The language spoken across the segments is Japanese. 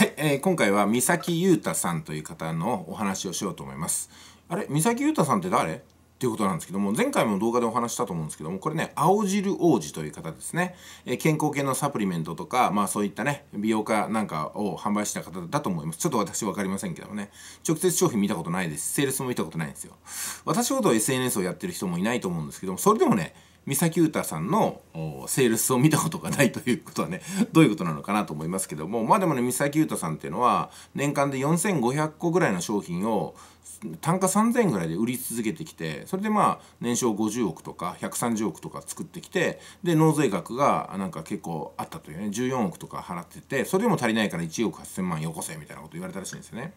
はい、えー、今回は三崎裕太さんという方のお話をしようと思います。あれ三崎裕太さんって誰っていうことなんですけども、前回も動画でお話したと思うんですけども、これね、青汁王子という方ですね。え健康系のサプリメントとか、まあそういったね、美容家なんかを販売した方だと思います。ちょっと私分かりませんけどもね、直接商品見たことないです。セールスも見たことないんですよ。私ほど SNS をやってる人もいないと思うんですけども、それでもね、三崎歌さんのセールスを見たことがないということはね どういうことなのかなと思いますけどもまあでもね三崎太さんっていうのは年間で4,500個ぐらいの商品を単価3,000円ぐらいで売り続けてきてそれでまあ年商50億とか130億とか作ってきてで納税額がなんか結構あったというね14億とか払っててそれでも足りないから1億8,000万よこせみたいなこと言われたらしいんですよね。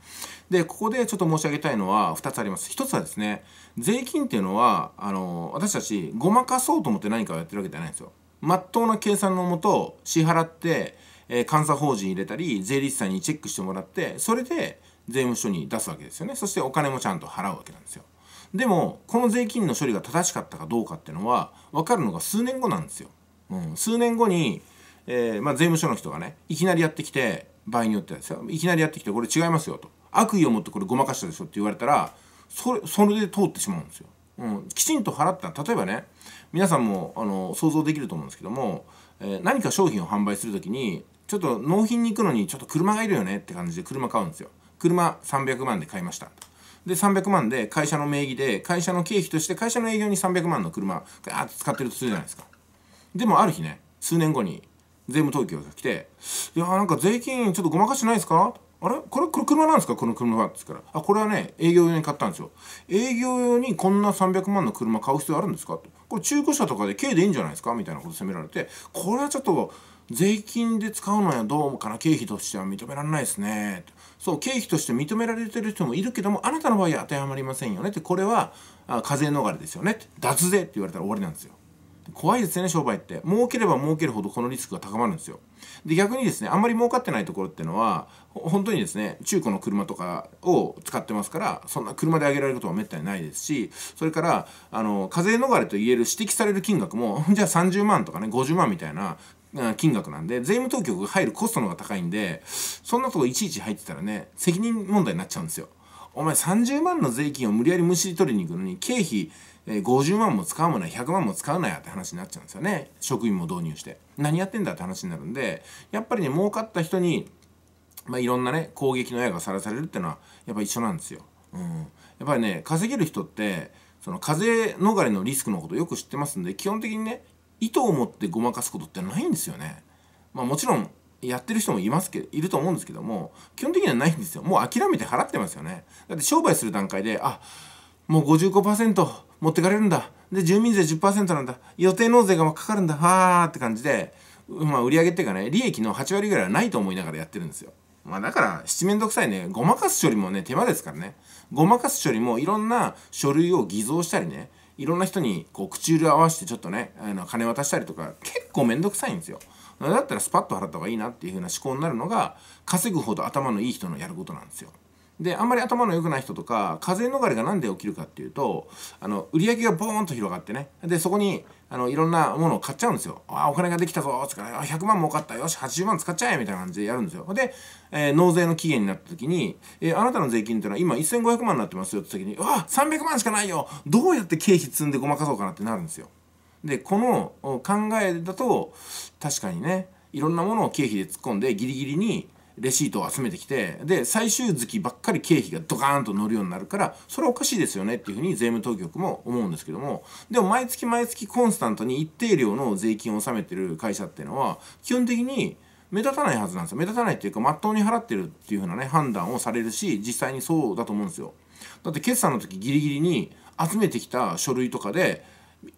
でここでちょっと申し上げたいのは2つあります。1つはですね税金っていうのはあの私たちごまかそうと思って何かをやってるわけじゃないんですよ。真っ当な計算のもと支払って、えー、監査法人入れたり税理士さんにチェックしてもらってそれで税務署に出すわけですよねそしてお金もちゃんと払うわけなんですよでもこの税金の処理が正しかったかどうかっていうのは分かるのが数年後なんですよ、うん、数年後に、えー、まあ、税務署の人がねいきなりやってきて場合によってはですよいきなりやってきてこれ違いますよと悪意を持ってこれごまかしたでしょって言われたらそれそれで通ってしまうんですよ、うん、きちんと払った例えばね皆さんもあの想像できると思うんですけども、えー、何か商品を販売する時にちょっと納品に行くのにちょっと車がいるよねって感じで車買うんですよ車300万で買いました。で、300万で会社の名義で、会社の経費として会社の営業に300万の車、ガーッと使ってるとするじゃないですか。でもある日ね、数年後に税務当局が来て、いやーなんか税金ちょっとごまかしてないですかあれこれ、これ車なんですかこの車は。って言ったら、あ、これはね、営業用に買ったんですよ。営業用にこんな300万の車買う必要あるんですかと。これ中古車とかで軽でいいんじゃないですかみたいなこと責められて、これはちょっと、税金で使うのはどうかな経費としては認められないですねそう経費として認められてる人もいるけどもあなたの場合は当てはまりませんよねってこれは課税逃れですよね脱税って言われたら終わりなんですよ怖いですね商売って儲ければ儲けるほどこのリスクが高まるんですよで逆にですねあんまり儲かってないところっていうのは本当にですね中古の車とかを使ってますからそんな車であげられることはめったにないですしそれからあの課税逃れといえる指摘される金額も じゃあ30万とかね50万みたいな金額なんで税務当局が入るコストの方が高いんでそんなとこいちいち入ってたらね責任問題になっちゃうんですよ。お前30万の税金を無理やりむしり取りに行くのに経費50万も使うもない100万も使うなやって話になっちゃうんですよね職員も導入して何やってんだって話になるんでやっぱりね儲かった人に、まあ、いろんなね攻撃の矢がさらされるっていうのはやっぱ一緒なんですよ、うん、やっぱりね稼げる人ってその課税逃れのリスクのことよく知ってますんで基本的にね意図を持ってごまかすことってないんですよね。まあ、もちろんやってる人もいますけいると思うんですけども基本的にはないんですよもう諦めて払ってますよねだって商売する段階であもう55%持ってかれるんだで住民税10%なんだ予定納税がかかるんだはあって感じで、まあ、売り上げっていうかね利益の8割ぐらいはないと思いながらやってるんですよまあだから七面倒くさいねごまかす処理もね手間ですからねごまかす処理もいろんな書類を偽造したりねいろんな人にこう口裏合わせてちょっとねあの金渡したりとか結構面倒くさいんですよだったらスパッと払った方がいいなっていう風な思考になるのが稼ぐほど頭のいい人のやることなんですよであんまり頭の良くない人とか風邪逃れが何で起きるかっていうとあの売り上げがボーンと広がってねでそこにあのいろんなものを買っちゃうんですよあお金ができたぞつかあ100万儲かったよし80万使っちゃえみたいな感じでやるんですよで、えー、納税の期限になった時に、えー、あなたの税金っていうのは今1500万になってますよって時にうわ300万しかないよどうやって経費積んでごまかそうかなってなるんですよでこの考えだと確かにねいろんなものを経費で突っ込んでギリギリにレシートを集めてきてで最終月ばっかり経費がドカーンと乗るようになるからそれはおかしいですよねっていうふうに税務当局も思うんですけどもでも毎月毎月コンスタントに一定量の税金を納めてる会社っていうのは基本的に目立たないはずなんですよ目立たないっていうかまっとうに払ってるっていうふうなね判断をされるし実際にそうだと思うんですよだって決算の時ギリギリに集めてきた書類とかで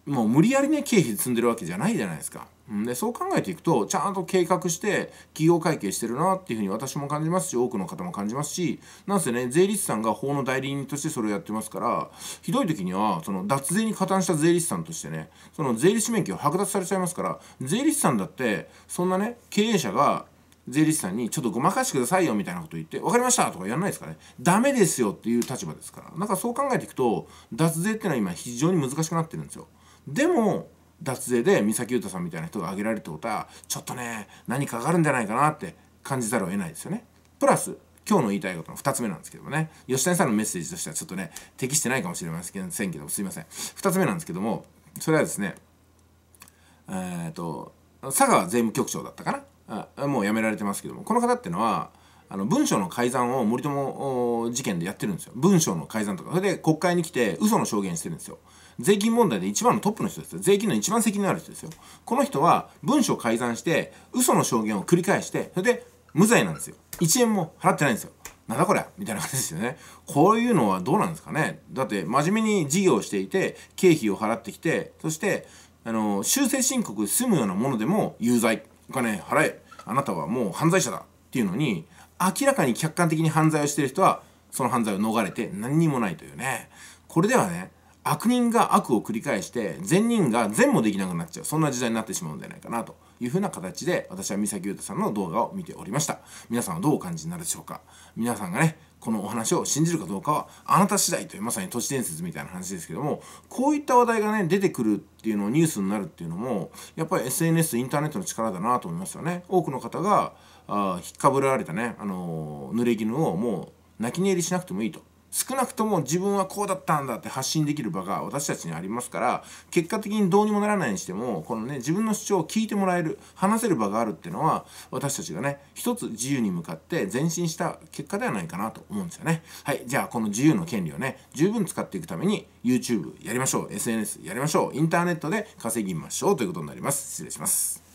もう無理やりね経費積んでるわけじゃないじゃないですか。でそう考えていくとちゃんと計画して企業会計してるなっていうふうに私も感じますし多くの方も感じますしなんせね税理士さんが法の代理人としてそれをやってますからひどい時にはその脱税に加担した税理士さんとしてねその税理士免許を剥奪されちゃいますから税理士さんだってそんなね経営者が税理士さんにちょっとごまかしてくださいよみたいなこと言って分かりましたとかやらないですかねダメですよっていう立場ですからなんかそう考えていくと脱税ってのは今非常に難しくなってるんですよでも脱税で三崎裕太さんみたいな人が挙げられるってことはちょっとね何かがあるんじゃないかなって感じざるを得ないですよねプラス今日の言いたいことの2つ目なんですけどもね吉谷さんのメッセージとしてはちょっとね適してないかもしれませんけどすいません2つ目なんですけどもそれはですねえっ、ー、と佐川税務局長だったかなあもうやめられてますけどもこの方ってのはあの文書の改ざんを森友事件でやってるんですよ文書の改ざんとかそれで国会に来て嘘の証言してるんですよ税金問題で一番のトップの人ですよ税金の一番責任のある人ですよこの人は文書を改ざんして嘘の証言を繰り返してそれで無罪なんですよ1円も払ってないんですよなんだこりゃみたいな感じですよね。こういうのはどうなんですかねだって真面目に事業をしていて、経費を払ってきて、そして、あの、修正申告済むようなものでも有罪。お金払えあなたはもう犯罪者だっていうのに明らかに客観的に犯罪をしてる人はその犯罪を逃れて何にもないというねこれではね悪人が悪を繰り返して善人が善もできなくなっちゃうそんな時代になってしまうんじゃないかなというふうな形で私は三崎優太さんの動画を見ておりました皆さんはどうお感じになるでしょうか皆さんがねこのお話を信じるかどうかはあなた次第というまさに都市伝説みたいな話ですけどもこういった話題がね出てくるっていうのをニュースになるっていうのもやっぱり SNS インターネットの力だなと思いますよね多くの方があ引っかぶられたね、あのー、濡れ衣をもう泣き寝入りしなくてもいいと少なくとも自分はこうだったんだって発信できる場が私たちにありますから結果的にどうにもならないにしてもこのね自分の主張を聞いてもらえる話せる場があるっていうのは私たちがね一つ自由に向かって前進した結果ではないかなと思うんですよねはいじゃあこの自由の権利をね十分使っていくために YouTube やりましょう SNS やりましょうインターネットで稼ぎましょうということになります失礼します